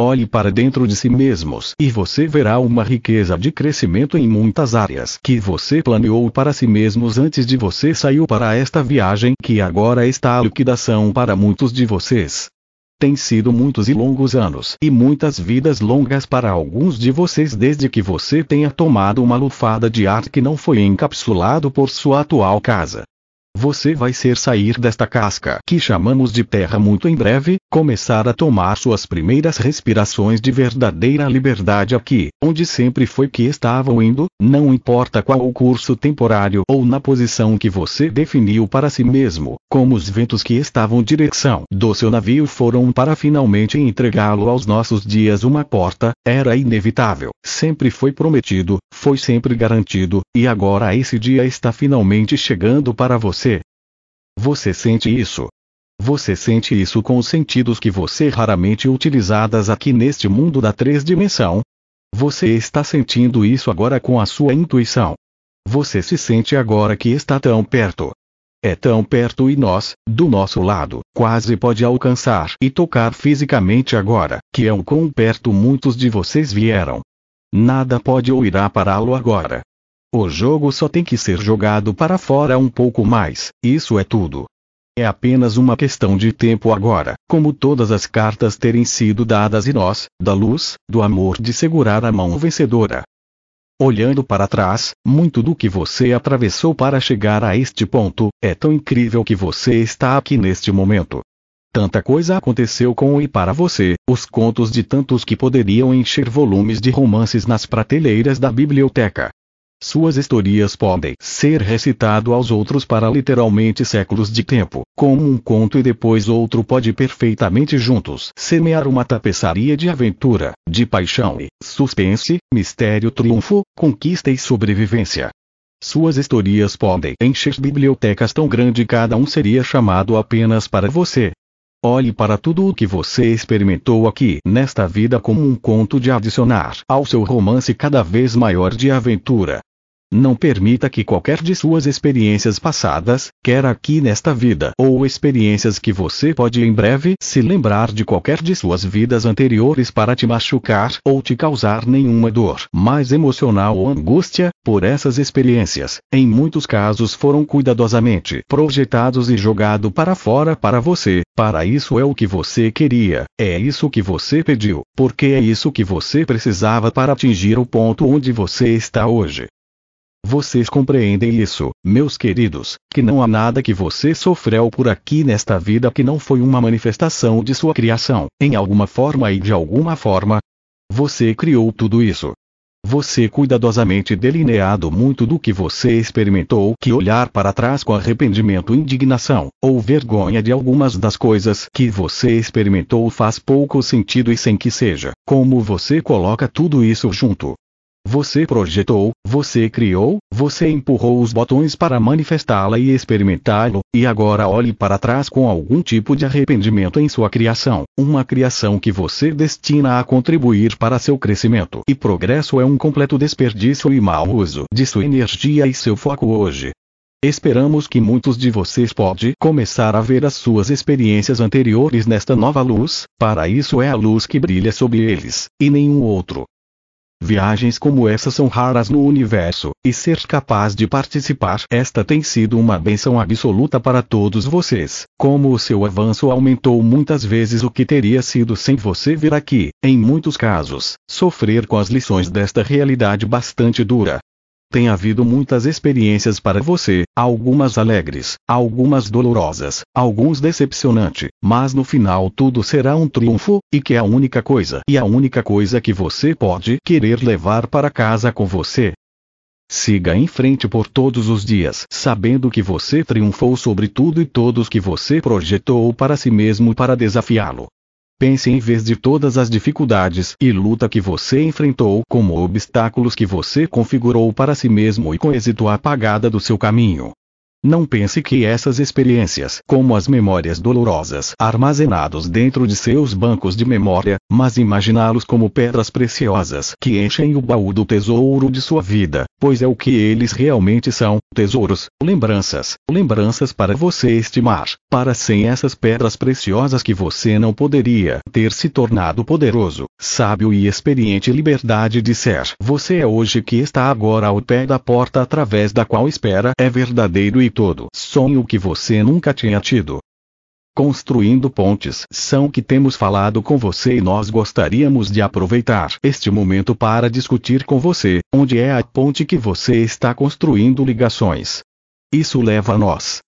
Olhe para dentro de si mesmos e você verá uma riqueza de crescimento em muitas áreas que você planeou para si mesmos antes de você saiu para esta viagem que agora está a liquidação para muitos de vocês. Tem sido muitos e longos anos e muitas vidas longas para alguns de vocês desde que você tenha tomado uma lufada de ar que não foi encapsulado por sua atual casa. Você vai ser sair desta casca que chamamos de terra muito em breve, começar a tomar suas primeiras respirações de verdadeira liberdade aqui, onde sempre foi que estavam indo, não importa qual o curso temporário ou na posição que você definiu para si mesmo, como os ventos que estavam direção do seu navio foram para finalmente entregá-lo aos nossos dias uma porta, era inevitável, sempre foi prometido, foi sempre garantido, e agora esse dia está finalmente chegando para você você sente isso? Você sente isso com os sentidos que você raramente utilizadas aqui neste mundo da três dimensão? Você está sentindo isso agora com a sua intuição. Você se sente agora que está tão perto. É tão perto e nós, do nosso lado, quase pode alcançar e tocar fisicamente agora, que é o quão perto muitos de vocês vieram. Nada pode ou irá pará-lo agora. O jogo só tem que ser jogado para fora um pouco mais, isso é tudo. É apenas uma questão de tempo agora, como todas as cartas terem sido dadas e nós, da luz, do amor de segurar a mão vencedora. Olhando para trás, muito do que você atravessou para chegar a este ponto, é tão incrível que você está aqui neste momento. Tanta coisa aconteceu com e para você, os contos de tantos que poderiam encher volumes de romances nas prateleiras da biblioteca. Suas historias podem ser recitado aos outros para literalmente séculos de tempo, como um conto e depois outro pode perfeitamente juntos semear uma tapeçaria de aventura, de paixão e suspense, mistério, triunfo, conquista e sobrevivência. Suas historias podem encher bibliotecas tão grande cada um seria chamado apenas para você. Olhe para tudo o que você experimentou aqui nesta vida como um conto de adicionar ao seu romance cada vez maior de aventura. Não permita que qualquer de suas experiências passadas, quer aqui nesta vida ou experiências que você pode em breve se lembrar de qualquer de suas vidas anteriores para te machucar ou te causar nenhuma dor mais emocional ou angústia, por essas experiências, em muitos casos foram cuidadosamente projetados e jogado para fora para você, para isso é o que você queria, é isso que você pediu, porque é isso que você precisava para atingir o ponto onde você está hoje. Vocês compreendem isso, meus queridos, que não há nada que você sofreu por aqui nesta vida que não foi uma manifestação de sua criação, em alguma forma e de alguma forma. Você criou tudo isso. Você cuidadosamente delineado muito do que você experimentou que olhar para trás com arrependimento, indignação, ou vergonha de algumas das coisas que você experimentou faz pouco sentido e sem que seja, como você coloca tudo isso junto, você projetou, você criou, você empurrou os botões para manifestá-la e experimentá-lo, e agora olhe para trás com algum tipo de arrependimento em sua criação, uma criação que você destina a contribuir para seu crescimento e progresso é um completo desperdício e mau uso de sua energia e seu foco hoje. Esperamos que muitos de vocês pode começar a ver as suas experiências anteriores nesta nova luz, para isso é a luz que brilha sobre eles, e nenhum outro. Viagens como essa são raras no universo, e ser capaz de participar esta tem sido uma benção absoluta para todos vocês. Como o seu avanço aumentou muitas vezes o que teria sido sem você vir aqui, em muitos casos, sofrer com as lições desta realidade bastante dura, tem havido muitas experiências para você, algumas alegres, algumas dolorosas, alguns decepcionantes, mas no final tudo será um triunfo, e que é a única coisa e a única coisa que você pode querer levar para casa com você. Siga em frente por todos os dias, sabendo que você triunfou sobre tudo e todos que você projetou para si mesmo para desafiá-lo. Pense em vez de todas as dificuldades e luta que você enfrentou como obstáculos que você configurou para si mesmo e com êxito apagada do seu caminho. Não pense que essas experiências, como as memórias dolorosas armazenados dentro de seus bancos de memória, mas imaginá-los como pedras preciosas que enchem o baú do tesouro de sua vida, pois é o que eles realmente são, tesouros, lembranças, lembranças para você estimar, para sem essas pedras preciosas que você não poderia ter se tornado poderoso, sábio e experiente liberdade de ser. Você é hoje que está agora ao pé da porta através da qual espera é verdadeiro e e todo sonho que você nunca tinha tido. Construindo Pontes são que temos falado com você e nós gostaríamos de aproveitar este momento para discutir com você onde é a ponte que você está construindo ligações. Isso leva a nós.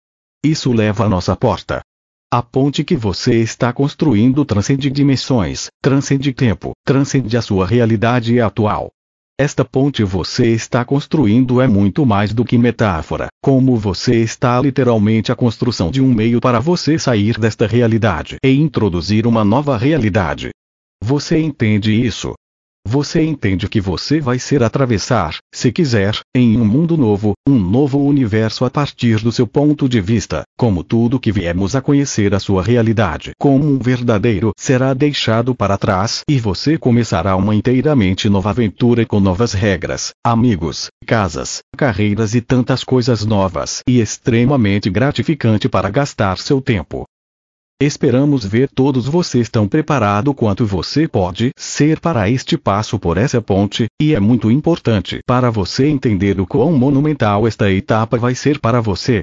Isso leva à nossa porta. A ponte que você está construindo transcende dimensões, transcende tempo, transcende a sua realidade atual. Esta ponte você está construindo é muito mais do que metáfora, como você está literalmente a construção de um meio para você sair desta realidade e introduzir uma nova realidade. Você entende isso? Você entende que você vai ser atravessar, se quiser, em um mundo novo, um novo universo a partir do seu ponto de vista, como tudo que viemos a conhecer a sua realidade como um verdadeiro será deixado para trás e você começará uma inteiramente nova aventura com novas regras, amigos, casas, carreiras e tantas coisas novas e extremamente gratificante para gastar seu tempo. Esperamos ver todos vocês tão preparado quanto você pode ser para este passo por essa ponte, e é muito importante para você entender o quão monumental esta etapa vai ser para você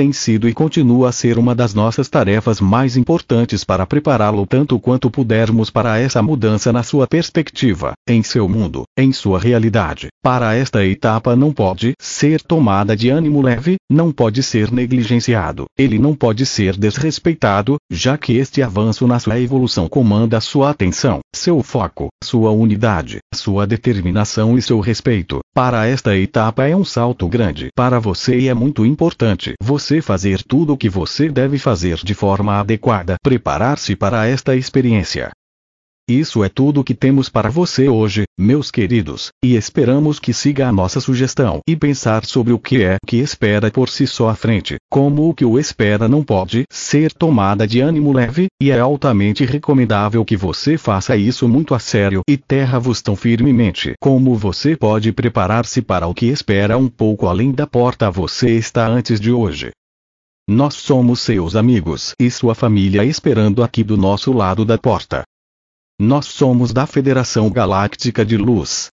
tem sido e continua a ser uma das nossas tarefas mais importantes para prepará-lo tanto quanto pudermos para essa mudança na sua perspectiva, em seu mundo, em sua realidade. Para esta etapa não pode ser tomada de ânimo leve, não pode ser negligenciado, ele não pode ser desrespeitado, já que este avanço na sua evolução comanda sua atenção, seu foco, sua unidade, sua determinação e seu respeito. Para esta etapa é um salto grande para você e é muito importante você você fazer tudo o que você deve fazer de forma adequada, preparar-se para esta experiência. Isso é tudo que temos para você hoje, meus queridos, e esperamos que siga a nossa sugestão e pensar sobre o que é que espera por si só à frente, como o que o espera não pode ser tomada de ânimo leve, e é altamente recomendável que você faça isso muito a sério e terra-vos tão firmemente como você pode preparar-se para o que espera um pouco além da porta você está antes de hoje. Nós somos seus amigos e sua família esperando aqui do nosso lado da porta. Nós somos da Federação Galáctica de Luz.